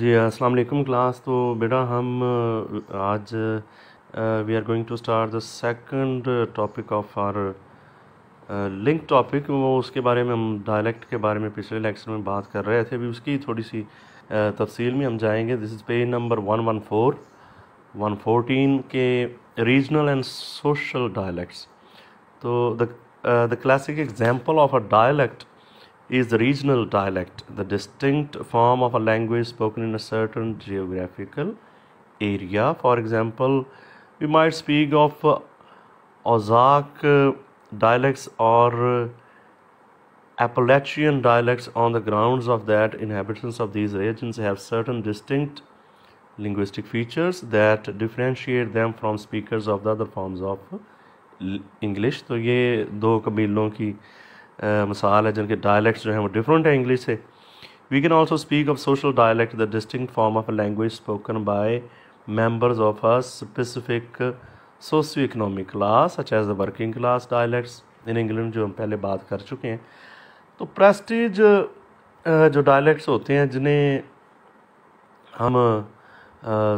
जी अस्सलाम वालेकुम क्लास तो बेटा हम आज we are going to start the second topic of our link topic वो उसके बारे में हम डायलेक्ट के बारे में पिछले लेक्चर में बात कर रहे थे अभी उसकी थोड़ी सी तफसील में हम जाएंगे this is page number one one four one fourteen के रीजनल एंड सोशल डायलैक्ट्स तो the classic example of a dialect is the regional dialect, the distinct form of a language spoken in a certain geographical area. For example, we might speak of uh, Ozark uh, dialects or uh, Appalachian dialects on the grounds of that inhabitants of these regions have certain distinct linguistic features that differentiate them from speakers of the other forms of uh, English. So, these two मिसाल है जिनके dialects जो हैं वो different हैं English से we can also speak of social dialect the distinct form of language spoken by members of a specific socio economic class such as the working class dialects in England जो हम पहले बात कर चुके हैं तो प्रेस्टिज जो डायलैक्ट्स होते हैं जिन्हें हम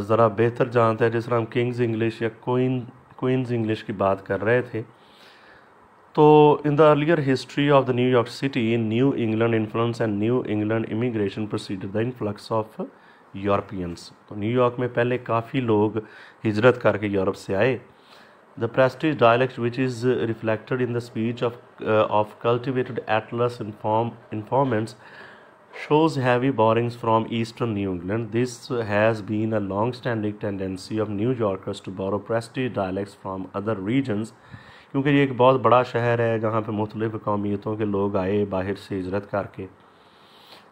ज़रा बेहतर जानते हैं जिस तरह हम किंग्स इंग्लिश या क्वीन क्वींस इंग्लिश की बात कर रहे थे So, in the earlier history of the New York City, New England influence and New England immigration preceded the influx of So New York में पहले काफ़ी लोग हिजरत करके यूरोप से आए prestige dialect, which is reflected in the speech of of of cultivated atlas inform informants, shows heavy borrowings from eastern new england this has been a long standing tendency of new yorkers to borrow prestige dialects from other regions mm -hmm. क्योंकि ये एक बहुत बड़ा शहर है जहाँ पर मुख्तलिफ़ कौमियतों के लोग आए बाहर से हजरत करके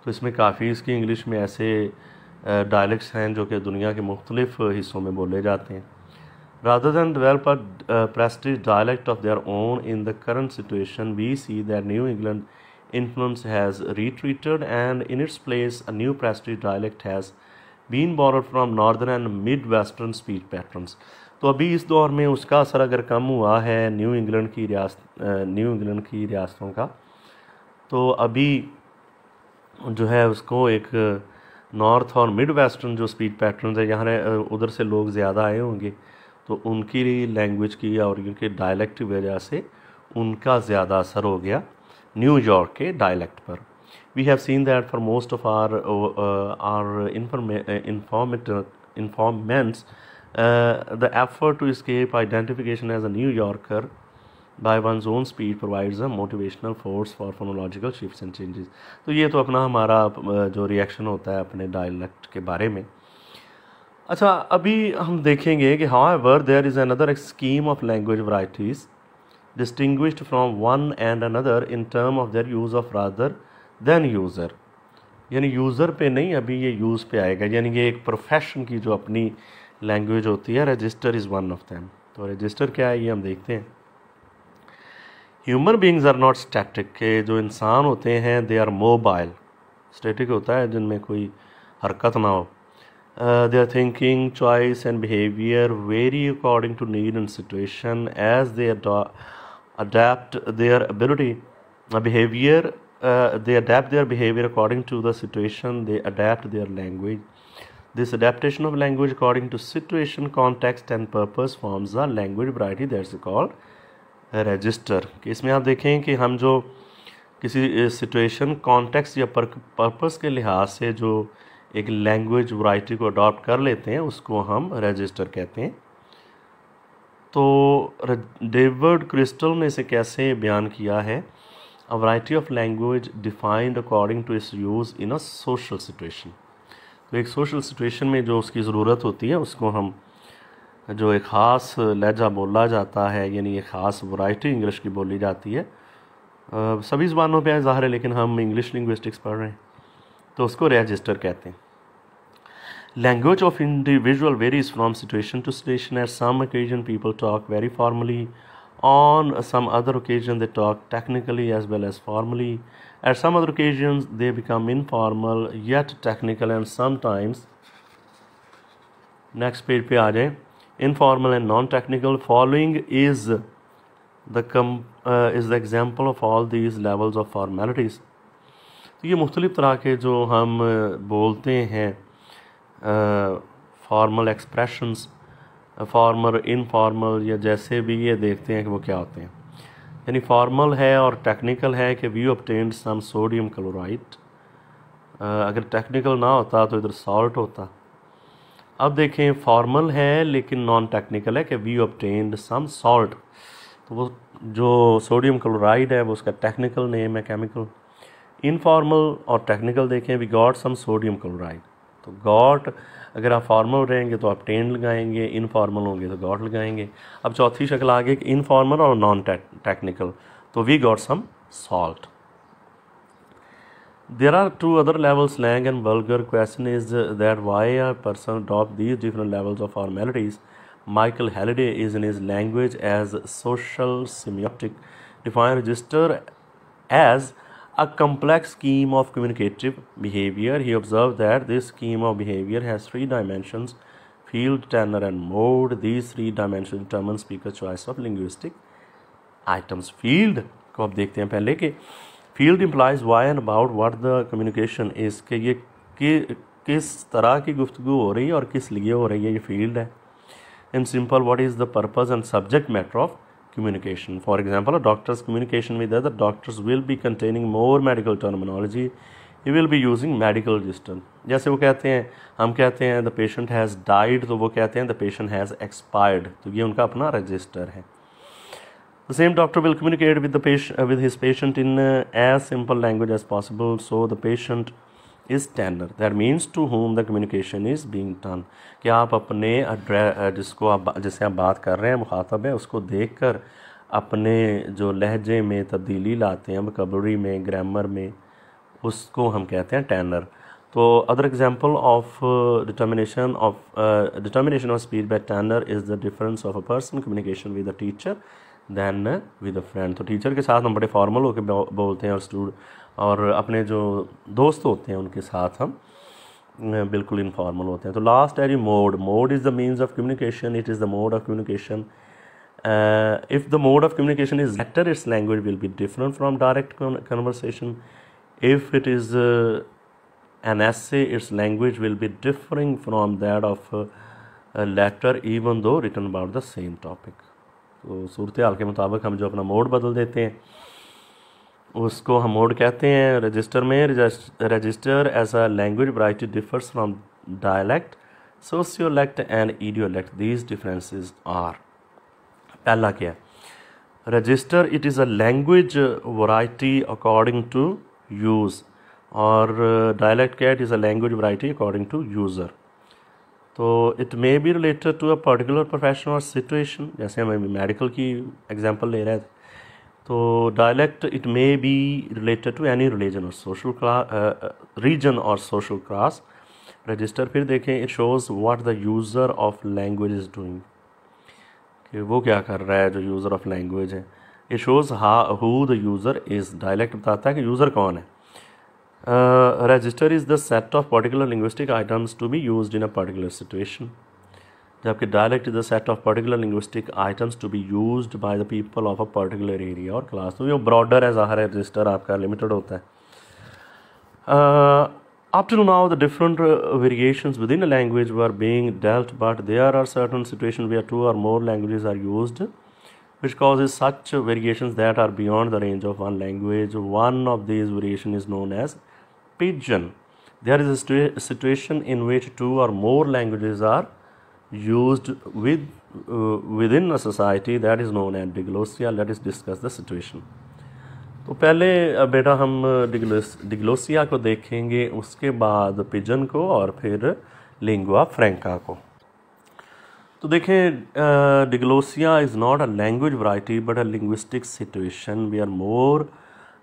तो इसमें काफ़ी इसकी इंग्लिश में ऐसे डायलैक्ट्स हैं जो कि दुनिया के मुख्तलिफ हिस्सों में बोले जाते हैं rather than develop prestige dialect of their own in the current situation we see that New England influence has retreated and in its place a new prestige dialect has been borrowed from northern and mid western speech patterns तो अभी इस दौर में उसका असर अगर कम हुआ है न्यू इंग्लैंड की रियासत न्यू इंग्लैंड की रियासतों का तो अभी जो है उसको एक नॉर्थ और मिड वेस्टर्न जो स्पीड पैटर्न है यहाँ उधर से लोग ज़्यादा आए होंगे तो उनकी लैंग्वेज की और उनके डायलैक्ट की वजह से उनका ज़्यादा असर हो गया न्यूयॉर्क के डायलैक्ट पर we have seen that for most of our our informants the effort to escape identification as a New Yorker by one own speed provides a motivational force for phonological shifts and changes तो ये तो अपना हमारा uh, जो reaction होता है अपने dialect के बारे में अच्छा अभी हम देखेंगे कि however there is another scheme of language varieties distinguished from one and another in term of their use of rather than user यानी यूज़र पे नहीं अभी ये यूज़ पे आएगा यानी ये एक प्रोफेशन की जो अपनी लैंग्वेज होती है register is one of them तो रजिस्टर क्या है ये हम देखते हैं human beings are not static के जो इंसान होते हैं दे आर मोबाइल स्टैटिक होता है जिनमें कोई हरकत ना हो they are thinking choice and behaviour vary according to need and situation as they adapt their ability behaviour they adapt their behaviour according to the situation they adapt their language This adaptation of language according to situation, context and purpose forms a language variety that's called register. इसमें आप देखें कि हम जो किसी situation context या purpose के लिहाज से जो एक लैंग्वेज वराइटी को अडॉप्ट कर लेते हैं उसको हम रजिस्टर कहते हैं तो डेवर्ड क्रिस्टल ने इसे कैसे बयान किया है a variety of language defined according to its use in a social situation तो एक सोशल सिचुएशन में जो उसकी ज़रूरत होती है उसको हम जो एक ख़ास लहजा बोला जाता है यानी एक ख़ास वैरायटी इंग्लिश की बोली जाती है सभी ज़बानों पे है ज़ाहिर है लेकिन हम इंग्लिश लिंग्विस्टिक्स पढ़ रहे हैं तो उसको रजिस्टर कहते हैं language of individual varies from situation to situation at some occasion people talk very formally on some other occasion they talk technically as well as formally At some other occasions, they become informal technical and and sometimes next page पे आ जाए informal and non technical following is the कम is the example of all these levels of formalities तो ये मुख्तलिफ़ तरह के जो हम uh, बोलते हैं फॉर्मल एक्सप्रेशन फॉर्मल इनफॉर्मल या जैसे भी ये देखते हैं कि वो क्या होते हैं यानी फॉर्मल है और टेक्निकल है कि we obtained some sodium chloride अगर टेक्निकल ना होता तो इधर सॉल्ट होता अब देखें फॉर्मल है लेकिन नॉन टेक्निकल है कि वी ऑबटेंड सम सॉल्ट तो वो जो सोडियम क्लोराइड है वो उसका टेक्निकल नेम है केमिकल इनफॉर्मल और टेक्निकल देखें we got some sodium chloride तो गॉट अगर आप फॉर्मल रहेंगे तो आप टेन लगाएंगे इनफॉर्मल होंगे तो गॉट लगाएंगे अब चौथी शक्ल आगे इनफॉर्मल और नॉन टेक्निकल तो we got some salt there are two other levels Lang and वर्गर question is that why are person adopt these different levels of formalities Michael Halliday is in is language as social semiotic define register as a complex scheme of communicative behavior, he observed that this scheme of behavior has three dimensions field, tenor, and mode. These three dimensions determine speaker choice of linguistic items. Field को आप देखते हैं पहले के field implies why and about what the communication is कि ये कि, किस तरह की गुफ्तु हो रही है और किस लिए हो रही है ये फील्ड है in simple what is the purpose and subject matter of communication. For example, a doctor's communication with other doctors will be containing more medical terminology. He will be using medical jargon. जैसे वो कहते हैं हम कहते हैं the patient has died तो वो कहते हैं the patient has expired तो ये उनका अपना register है the same doctor will communicate with the patient with his patient in as simple language as possible so the patient is tenor that means to whom the communication is being done कि आप अपने जिसको आप जैसे आप बात कर रहे हैं मुखातब है उसको देख कर अपने जो लहजे में तब्दीली लाते हैं बकबरी में ग्रामर में उसको हम कहते हैं टैनर तो other example of determination of determination of speech by tenor is the difference of a person communication with a teacher than with a friend तो टीचर के साथ हम बड़े फॉर्मल होकर बोलते हैं और स्टूडेंट और अपने जो दोस्त होते हैं उनके साथ हम बिल्कुल इनफॉर्मल होते हैं तो लास्ट है जी mode mode is the means of communication it is the mode of communication if the mode of communication is better its language will be different from direct conversation if it is an S its language will be differing from that of letter even though written about the same topic तो सूरत हाल के मुताबिक हम जो अपना mode बदल देते हैं उसको हम मोड कहते हैं रजिस्टर में register as a language variety differs from dialect sociolect and idiolect these differences are पहला क्या है register it is a language variety according to use और डायलैक्ट uh, क्या it is a language variety according to user तो it may be related to a particular profession और situation जैसे हम medical की एग्जाम्पल ले रहे थे तो dialect it may be related to any religion और सोशल रीजन और सोशल क्लास रजिस्टर फिर देखें it shows what the user of language is doing वो क्या कर रहा है जो यूज़र ऑफ लैंग्वेज है इट शोज़ हा who the user is dialect बताता है कि यूज़र कौन है register is the set of particular linguistic items to be use in a particular situation जबकि dialect is the set of particular linguistic items to be used by the people of a particular area और class तो ये broader है ज़ाहिर है register आपका limited होता है up till now the different uh, variations within a language were being dealt but there are certain situations where two or more languages are used which causes such variations that are beyond the range of one language one of these variation is known as pidgin there is a situation in which two or more languages are used with uh, within a society that is known as diglossia let us discuss the situation तो पहले बेटा हम डिग्लोस diglossia को देखेंगे उसके बाद pigeon को और फिर लिंगुआ फ्रेंका को तो देखें diglossia is not a language variety but a linguistic situation we are more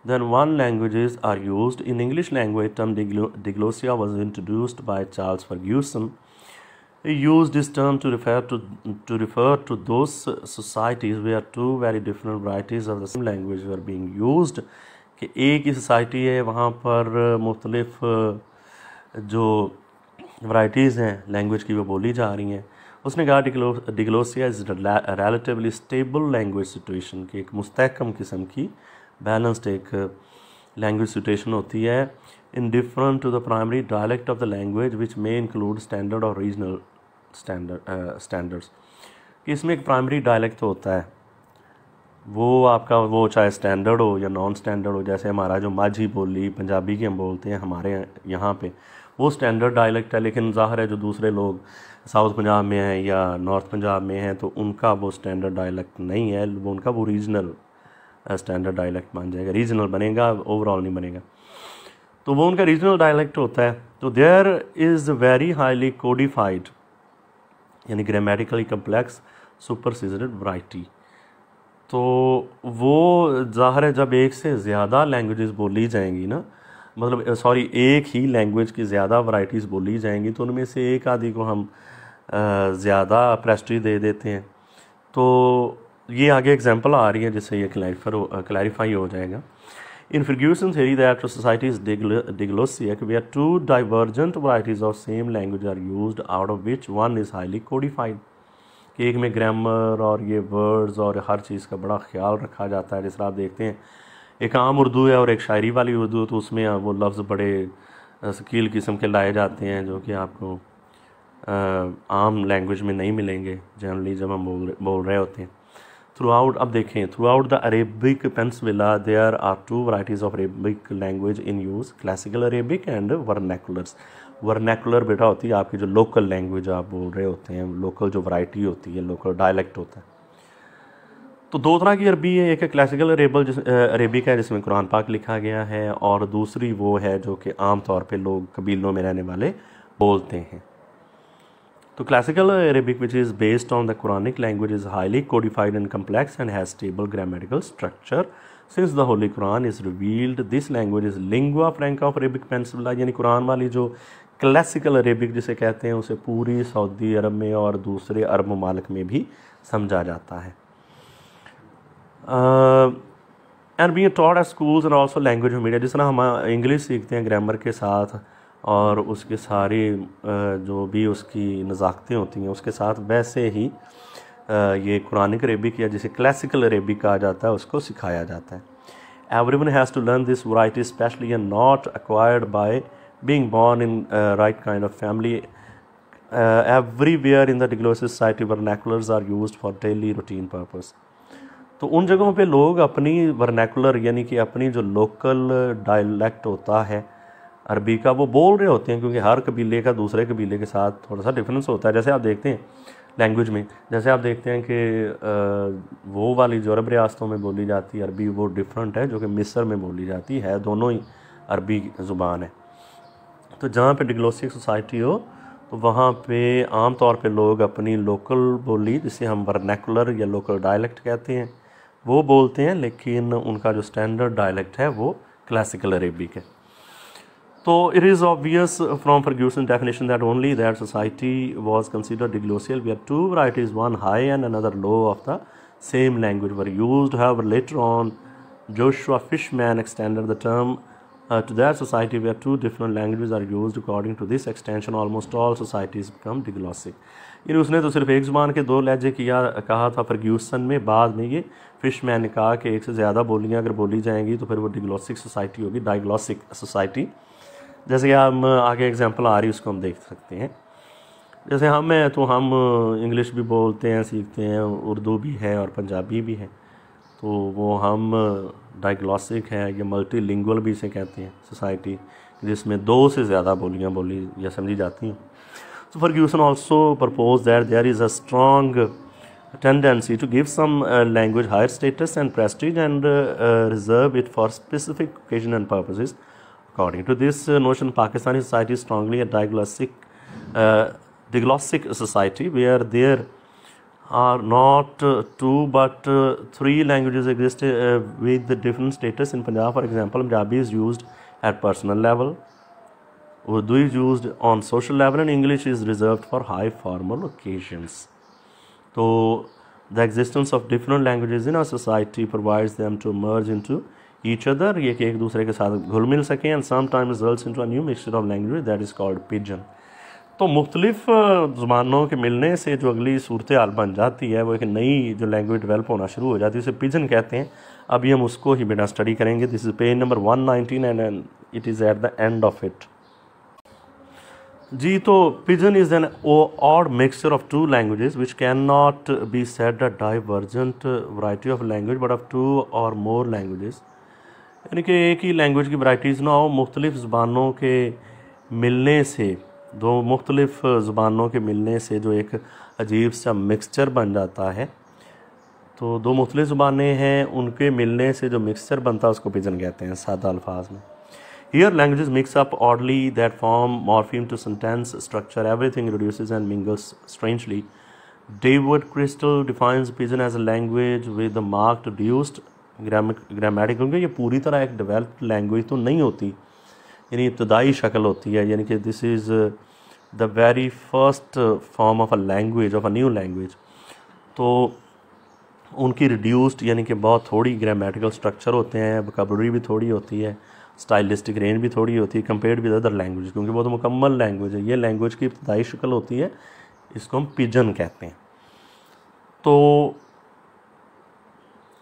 Then one languages are used. In English language term diglosia was introduced by Charles Ferguson use this term to refer to to refer to those societies where two very different varieties of the same language were being used कि एक ही society है वहाँ पर मुख्तलिफ जो varieties हैं language की वो बोली जा रही हैं उसने कहा डिग्लो diglossia is relatively stable language situation की एक मुस्तकम किस्म की बैलेंस्ड एक लैंग्वेज सिचुएशन होती है indifferent to the primary dialect of the language which may include standard or regional standards uh, कि इसमें एक प्राइमरी डायलेक्ट तो होता है वो आपका वो चाहे स्टैंडर्ड हो या नॉन स्टैंडर्ड हो जैसे हमारा जो माझी बोली पंजाबी की हम बोलते हैं हमारे यहाँ पे वो स्टैंडर्ड डायलेक्ट है लेकिन ज़ाहिर है जो दूसरे लोग साउथ पंजाब में हैं या नॉर्थ पंजाब में हैं तो उनका वो स्टैंडर्ड डायलेक्ट नहीं है वो उनका वो रीजनल स्टैंडर्ड डायलेक्ट बन जाएगा रीजनल बनेगा ओवरऑल नहीं बनेगा तो वो उनका रीजनल डायलेक्ट होता है तो there is very highly codified यानी grammatically complex super seasoned variety तो वो ज़ाहिर है जब एक से ज़्यादा लैंग्वेजेस बोली जाएंगी ना मतलब सॉरी एक ही लैंग्वेज की ज़्यादा वराइटीज़ बोली जाएंगी तो उनमें से एक आदि को हम ज़्यादा प्रेस्टी दे देते हैं तो ये आगे एग्जांपल आ रही है जिससे ये क्लैरिफर क्लैरिफाई हो जाएगा In Ferguson theory, there society is diglossic, where two divergent varieties of same language are used, out of which one is highly codified. कि एक में ग्रामर और ये वर्ड्स और हर चीज़ का बड़ा ख्याल रखा जाता है जिस तरह आप देखते हैं एक आम उर्दू है और एक शायरी वाली उर्दू तो उसमें वो लफ्ज़ बड़े शकील किस्म के लाए जाते हैं जो कि आपको आम लैंग्वेज में नहीं मिलेंगे जनरली जब हम बोल बोल रहे होते हैं थ्रू आउट अब देखें throughout the Arabic peninsula there are two varieties of Arabic language in use classical Arabic and vernaculars vernacular बेटा होती है आपकी जो लोकल लैंग्वेज आप बोल रहे होते हैं लोकल जो वराइटी होती है लोकल डायलैक्ट होता है तो दो तरह की अरबी है एक है क्लासिकल अरेबल जिस अरेबिक है जिसमें कुरान पाक लिखा गया है और दूसरी वो है जो कि आम तौर पे लोग कबीलों में रहने वाले बोलते हैं तो classical Arabic which is based on the Quranic language is highly codified and complex and has stable grammatical structure since the holy Quran is revealed this language is lingua franca of Arabic peninsula यानी कुरान वाली जो classical Arabic जिसे कहते हैं उसे पूरी Saudi अरब में और दूसरे अरब ममालक में भी समझा जाता है and be taught schools and also language media जिस तरह हम इंग्लिश सीखते हैं ग्रामर के साथ और उसके सारी जो भी उसकी नज़ाकतें होती हैं उसके साथ वैसे ही ये कुरानिक अरेबिक या जिसे क्लासिकल अरेबिक कहा जाता है उसको सिखाया जाता है every one has to learn this variety specially and not acquired by being born in right kind of family everywhere in the diglossic society vernaculars are use for daily routine purpose तो उन जगहों पर लोग अपनी vernacular यानी कि अपनी जो लोकल डायलैक्ट होता है अरबी का वो बोल रहे होते हैं क्योंकि हर कबीले का दूसरे कबीले के साथ थोड़ा सा डिफरेंस होता है जैसे आप देखते हैं लैंग्वेज में जैसे आप देखते हैं कि वो वाली जो अरब रियासतों में बोली जाती है अरबी वो डिफरेंट है जो कि मिस्र में बोली जाती है दोनों ही अरबी ज़ुबान है तो जहाँ पे डिग्लोसिक सोसाइटी हो तो वहाँ पे आम तौर पे लोग अपनी लोकल बोली जिसे हम वर्नैकुलर या लोकल डायलेक्ट कहते हैं वो बोलते हैं लेकिन उनका जो स्टैंडर्ड डायलेक्ट है वो क्लासिकल अरेबिक है तो it is obvious from Ferguson definition that only that society was consider glossial we are two varieties one high and another low of the same language were use however later on Joshua Fishman extended the term to that society we are two different language are use according to this extension almost all societies become diglossic in उसने तो सिर्फ एक जुबान के दो लहजे किया कहा था फर्ग्यूसन में बाद में ये फिश मैन ने कहा कि एक से ज़्यादा बोलियाँ अगर बोली जाएंगी तो फिर वो डिग्लोसिक सोसाइटी होगी डाइग्लोसिक सोसाइटी जैसे कि हम आगे एग्जांपल आ रही है उसको हम देख सकते हैं जैसे हम हैं तो हम इंग्लिश भी बोलते हैं सीखते हैं उर्दू भी है और पंजाबी भी है तो वो हम डाइग्लॉसिक है या मल्टी लिंगुअल भी इसे कहते हैं सोसाइटी जिसमें दो से ज़्यादा बोलियाँ बोली या समझी जाती हैं so Ferguson also propose that there is a strong tendency to give some language higher status and prestige and reserve it for specific occasion and purposes According to this uh, notion, Pakistani society is strongly a diglossic, uh, diglossic society where there are not uh, two but uh, three languages exist uh, with different status in Punjab. For example, Punjabi is used at personal level, Urdu is used on social level, and English is reserved for high formal occasions. So, the existence of different languages in our society provides them to merge into each other ये कि एक दूसरे के साथ घुल मिल सकें and some time result into new mixture of language that is called pidgin तो मुख्तलिफ ज़ुबानों के मिलने से जो अगली सूरत हाल बन जाती है वो एक नई जो लैंग्वेज डेवलप होना शुरू हो जाती है उसे पिजन कहते हैं अभी हम उसको ही बिना स्टडी करेंगे this is page number one nineteen and it is at the end of it जी तो पिजन इज़ एन ओ odd mixture of two languages which can not be set a divergent variety of language but of two और more language यानी कि एक ही language की varieties ना हो मुख्तलिफ ज़बानों के मिलने से दो मुख्तलिफ ज़बानों के मिलने से जो एक अजीब सा मिक्सचर बन जाता है तो दो मुख्तलिफ ज़बानें हैं उनके मिलने से जो मिक्सचर बनता है उसको पिजन कहते हैं सादा अल्फाज में here language mix up orderly that form morpheme to sentence structure everything reduce and mingles strangely David Crystal defines pidgin as a language with marked reduced grammatical क्योंकि ये पूरी तरह एक डिवेल्प लैंग्वेज तो नहीं होती यानी इब्तदाई शक्ल होती है यानी कि this is the very first form of a language of a new language तो उनकी रिड्यूस्ड यानी कि बहुत थोड़ी ग्रामेटिकल स्ट्रक्चर होते हैं वकाबलरी भी थोड़ी होती है स्टाइलिस्टिक रेंज भी थोड़ी होती है कंपेयर्ड विद अदर लैंग्वेज क्योंकि बहुत मुकम्मल लैंग्वेज है ये लैंग्वेज की इब्तदाई शक्ल होती है इसको हम पिजन कहते हैं तो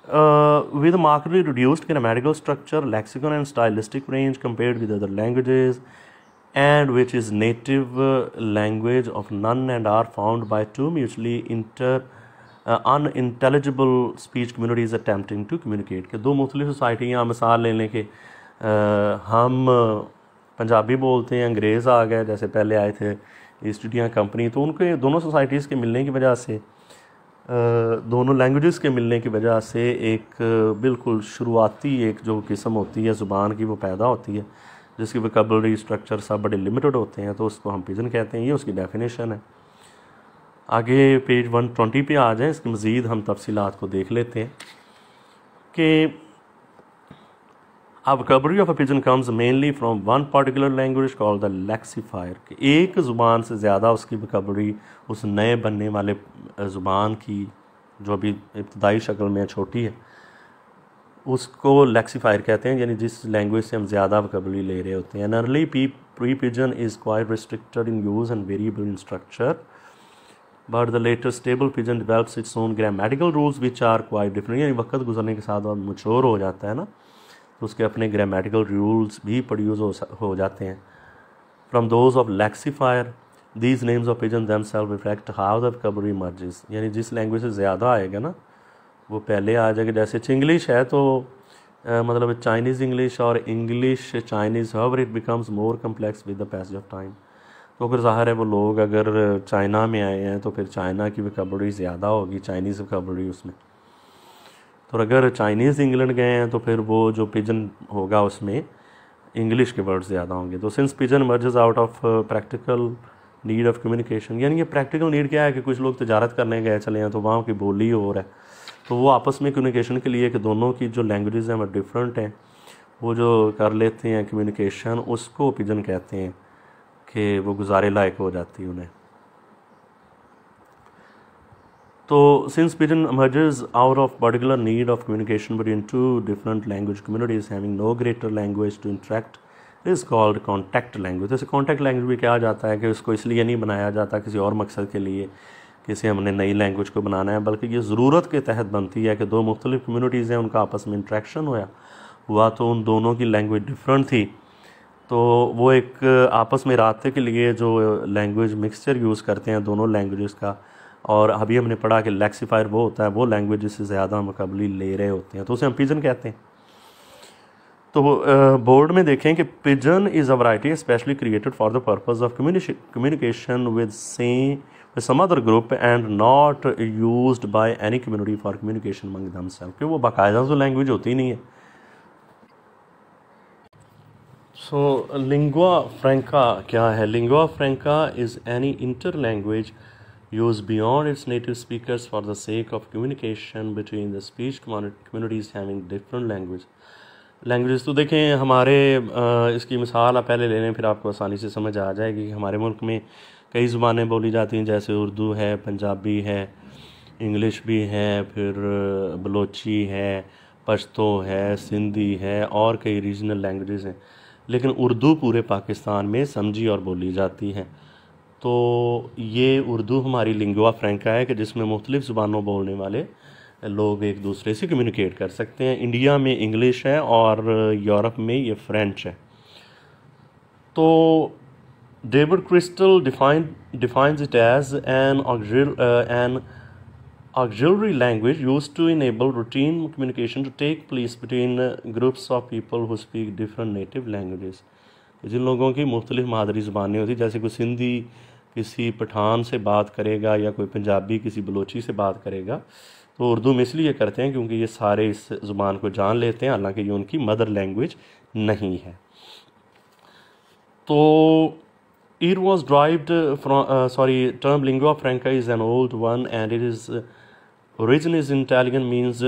uh, with a markedly reduced grammatical structure, lexicon, and stylistic range compared with other languages, and which is native uh, language of none and are found by two mutually inter uh, unintelligible speech communities attempting to communicate. के दो मुस्लिम society यहाँ मिसाल ले लें कि हम पंजाबी बोलते हैं अंग्रेज़ आ गए जैसे पहले आए थे ईस्ट इंडिया कंपनी तो उनके दोनों सोसाइटीज़ के मिलने की वजह से दोनों लैंग्वेजेस के मिलने की वजह से एक बिल्कुल शुरुआती एक जो किस्म होती है ज़ुबान की वो पैदा होती है जिसकी वकबलरी स्ट्रक्चर सब बड़े लिमिटेड होते हैं तो उसको हम पिजन कहते हैं ये उसकी डेफिनेशन है आगे पेज 120 पे आ जाएं इसकी मज़ीद हम तफसीलात को देख लेते हैं कि अब vocabulary of a comes mainly mainly one particular language call the lexifier एक ज़ुबान से ज़्यादा उसकी वकबरी उस नए बनने वाले ज़ुबान की जो अभी इब्तदाई शक्ल में छोटी है उसको लेक्सीफायर कहते हैं यानी जिस लैंग्वेज से हम ज़्यादा वकबली ले रहे होते हैं अर्ली पी pre pidgin is quite restricted in use and variable in structure but the latest stable pidgin develops its own grammatical rules which are quite different यानी वक्त गुजरने के साथ मशहूर हो जाता है ना तो उसके अपने ग्रामेटिकल रूल्स भी प्रोड्यूस हो, जाते हैं from those of lexifier these names of pidgin themselves reflect how the vocabulary merges यानी जिस लैंग्वेज से ज़्यादा आएगा ना वो पहले आ जाएगा जैसे चिंग्लिश है तो मतलब चाइनीज़ इंग्लिश और English Chinese however it becomes more complex with the passage of time तो अगर ज़ाहिर है वो लोग अगर चाइना में आए हैं तो फिर चाइना की विकबड़ी ज़्यादा होगी चाइनीज़ विकबड़ी उसमें तो अगर चाइनीज़ इंग्लैंड गए हैं तो फिर वो जो पिजन होगा उसमें इंग्लिश के वर्ड्स ज़्यादा होंगे तो since pidgin emerges out of practical need of communication यानी ये प्रैक्टिकल नीड क्या है कि कुछ लोग तजारत करने गए चले हैं तो वहाँ की बोली और है तो वो आपस में कम्युनिकेशन के लिए कि दोनों की जो लैंग्वेजेज़ हैं वो डिफरेंट हैं वो जो कर लेते हैं कम्युनिकेशन उसको पिजन कहते हैं कि वो गुजारे लायक हो जाती है उन्हें तो since pidgin emerges out of particular need of communication between two different language communities having no greater language to interact is called contact language जैसे कॉन्टैक्ट लैंग्वेज भी कहा जाता है कि उसको इसलिए नहीं बनाया जाता किसी और मकसद के लिए किसी हमने नई लैंग्वेज को बनाना है बल्कि ये ज़रूरत के तहत बनती है कि दो मुख्तलिफ कम्यूनिटीज़ हैं उनका आपस में इंट्रैक्शन हुआ हुआ तो उन दोनों की लैंग्वेज डिफरेंट थी तो वो एक आपस में रबते के लिए जो लैंग्वेज मिक्सचर यूज़ करते हैं दोनों लैंग्वेज का और अभी हमने पढ़ा कि लेक्सीफायर वो होता है वो लैंग्वेज से ज़्यादा मुकबली ले रहे होते हैं तो उसे हम पिजन कहते हैं तो बोर्ड में देखें कि pidgin is a variety specially created for the purpose of communication with same some other group and not use by any community for communication among them self क्योंकि वो बाकायदा जो तो लैंग्वेज होती नहीं है सो लिंगवा फ्रेंका क्या है lingua franca is any inter language used beyond its native speakers for the sake of communication between the speech communities having different language language तो देखें हमारे इसकी मिसाल आप पहले ले लें फिर आपको आसानी से समझ आ जाएगी कि हमारे मुल्क में कई ज़ुबानें बोली जाती हैं जैसे उर्दू है पंजाबी है इंग्लिश भी है फिर बलोची है पश्तो है सिंधी है और कई रीजनल लैंग्वेजेस हैं लेकिन उर्दू पूरे पाकिस्तान में समझी और बोली जाती है तो ये उर्दू हमारी लिंगुआ फ्रेंका है कि जिसमें मुख्तलिफ़ ज़ुबानों बोलने वाले लोग एक दूसरे से कम्युनिकेट कर सकते हैं इंडिया में इंग्लिश है और यूरोप में ये फ्रेंच है तो David Crystal define defines it as an an auxiliary language used to enable routine communication to take place between groups of people who speak different native languages जिन लोगों की मुख्तलिफ मादरी ज़बानें होती जैसे कोई सिंधी किसी पठान से बात करेगा या कोई पंजाबी किसी बलोची से बात करेगा तो उर्दू में इसलिए करते हैं क्योंकि ये सारे इस ज़ुबान को जान लेते हैं हालांकि ये उनकी मदर लैंग्वेज नहीं है तो it was derived from sorry term lingua franca is an old one and it is origin is in Italian means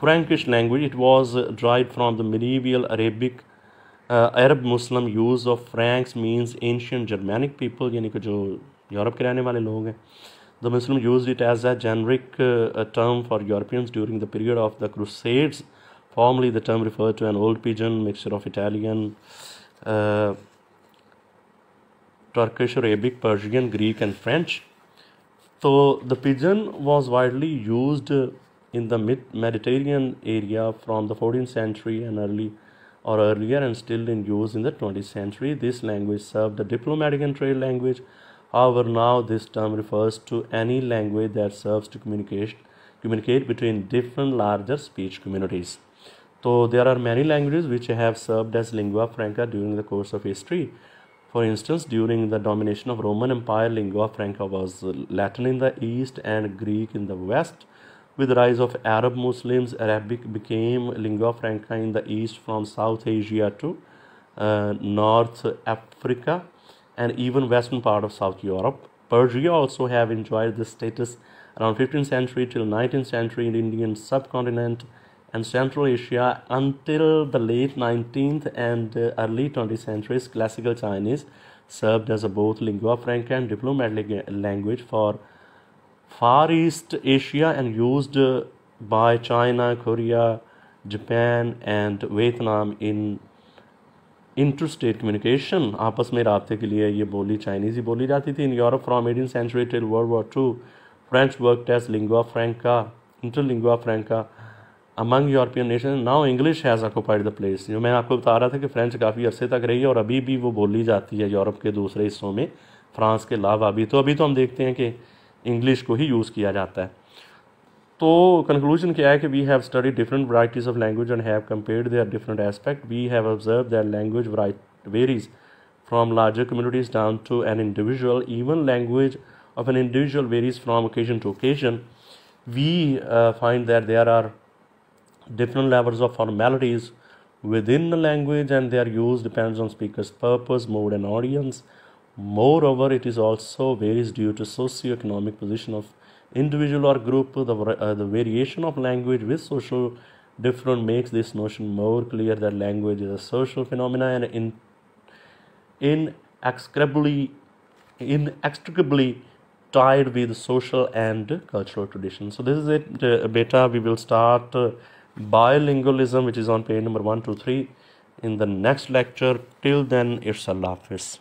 Frankish language it was derive from the medieval Arabic Uh, Arab Muslim use of Franks means ancient Germanic people, yani ko jo Europe ke rehne wale log hai. The Muslim used it as a generic uh, term for Europeans during the period of the Crusades. Formerly, the term referred to an old pidgin mixture of Italian, uh, Turkish, Arabic, Persian, Greek, and French. So, the pidgin was widely used in the Mediterranean area from the 14th century and early or earlier and still in use in the 20th century. This language served the diplomatic and trade language. However, now this term refers to any language that serves to communicate, communicate between different larger speech communities. So there are many languages which have served as lingua franca during the course of history. For instance, during the domination of Roman Empire, lingua franca was Latin in the east and Greek in the west. With the rise of Arab Muslims, Arabic became lingua franca in the East from South Asia to uh, North Africa and even western part of South Europe. Persia also have enjoyed this status around 15th century till 19th century in Indian subcontinent and Central Asia until the late 19th and uh, early 20th centuries classical Chinese served as both lingua franca and diplomatic uh, language for Far East Asia and used by China, Korea, Japan, and Vietnam in state communication आपस में रबते के लिए ये बोली Chinese ही बोली जाती थी in Europe from eighteen century till world war two French worked टेस्ट lingua inter interlingua franca among European nation now English has occupied the place जो मैं आपको बता रहा था कि फ्रेंच काफ़ी अरसे तक रही है और अभी भी वो बोली जाती है यूरोप के दूसरे हिस्सों में फ्रांस के अलावा भी तो अभी तो हम देखते हैं कि इंग्लिश को ही यूज़ किया जाता है तो कंक्लूजन क्या है कि we have study different varieties of language and have compare their different aspect we have observe that language varies from larger communities down to an individual even language of an individual varies from occasion to occasion we find that there are different of formalities within the language and they are use depends on speaker's purpose mode and audience Moreover, it is also varies due to socio-economic position of individual or group. The, uh, the variation of language with social difference makes this notion more clear that language is a social phenomenon and in inextricably inextricably tied with social and cultural tradition. So this is it, uh, beta. We will start uh, bilingualism, which is on page number one, two, three, in the next lecture. Till then, it's a laugh.